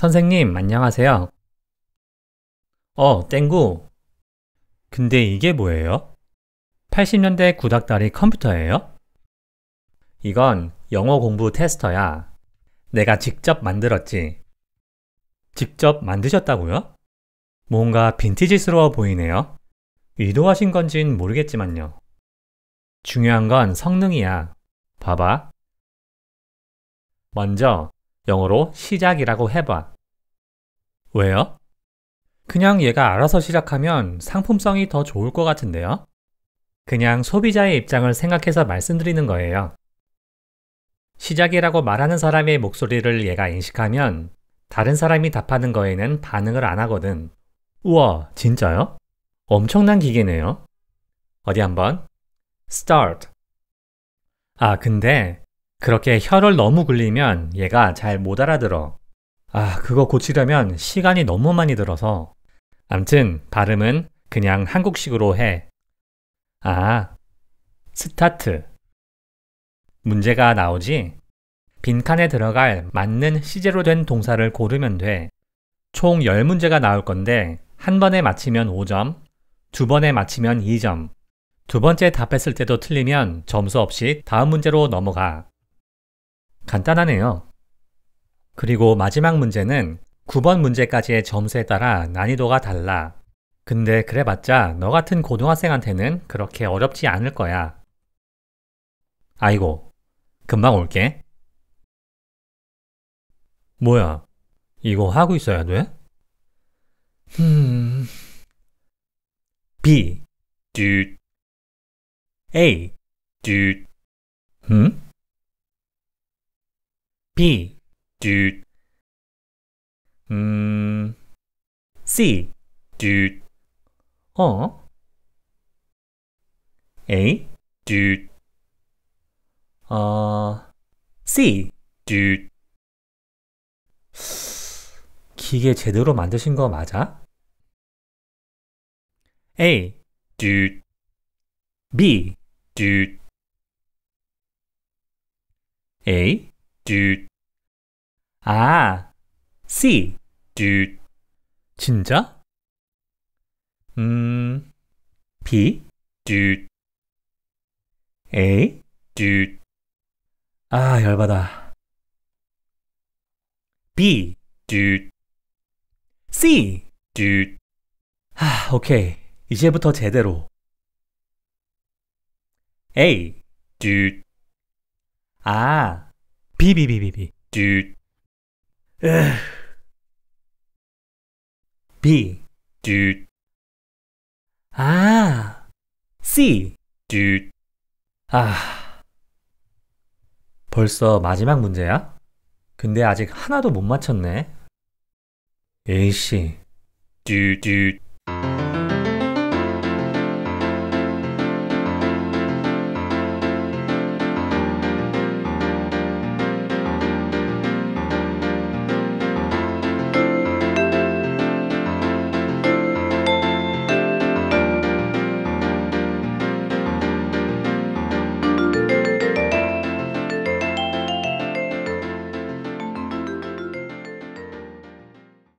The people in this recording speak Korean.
선생님, 안녕하세요. 어, 땡구. 근데 이게 뭐예요? 80년대 구닥다리 컴퓨터예요? 이건 영어 공부 테스터야. 내가 직접 만들었지. 직접 만드셨다고요? 뭔가 빈티지스러워 보이네요. 의도하신 건진 모르겠지만요. 중요한 건 성능이야. 봐봐. 먼저 영어로 시작이라고 해봐. 왜요? 그냥 얘가 알아서 시작하면 상품성이 더 좋을 것 같은데요? 그냥 소비자의 입장을 생각해서 말씀드리는 거예요. 시작이라고 말하는 사람의 목소리를 얘가 인식하면 다른 사람이 답하는 거에는 반응을 안 하거든. 우와, 진짜요? 엄청난 기계네요. 어디 한번. start. 아, 근데 그렇게 혀를 너무 굴리면 얘가 잘 못 알아들어. 아, 그거 고치려면 시간이 너무 많이 들어서. 암튼 발음은 그냥 한국식으로 해. 아, 스타트. 문제가 나오지? 빈칸에 들어갈 맞는 시제로 된 동사를 고르면 돼. 총 10문제가 나올 건데 한 번에 맞히면 5점, 두 번에 맞히면 2점, 두 번째 답했을 때도 틀리면 점수 없이 다음 문제로 넘어가. 간단하네요. 그리고 마지막 문제는 9번 문제까지의 점수에 따라 난이도가 달라. 근데 그래봤자 너 같은 고등학생한테는 그렇게 어렵지 않을 거야. 아이고, 금방 올게. 뭐야, 이거 하고 있어야 돼? 음... B 듀 A 듀 응? B. Düt. 음. C. Düt. 어? A. Düt. 어. C. Düt. 기계 제대로 만드신 거 맞아? A. Düt. B. Düt. A. Düt. 아, C. 듀. 진짜? 음, B. 듀. A. 듀. 아, 열받아. B. 듀. C. 듀. 아, 오케이. 이제부터 제대로. A. 듀. 아. B, B, B, B, B. 듀. 에휴. B. 듀. 아. C. 듀. 아. 벌써 마지막 문제야? 근데 아직 하나도 못 맞췄네. A씨. 듀듀.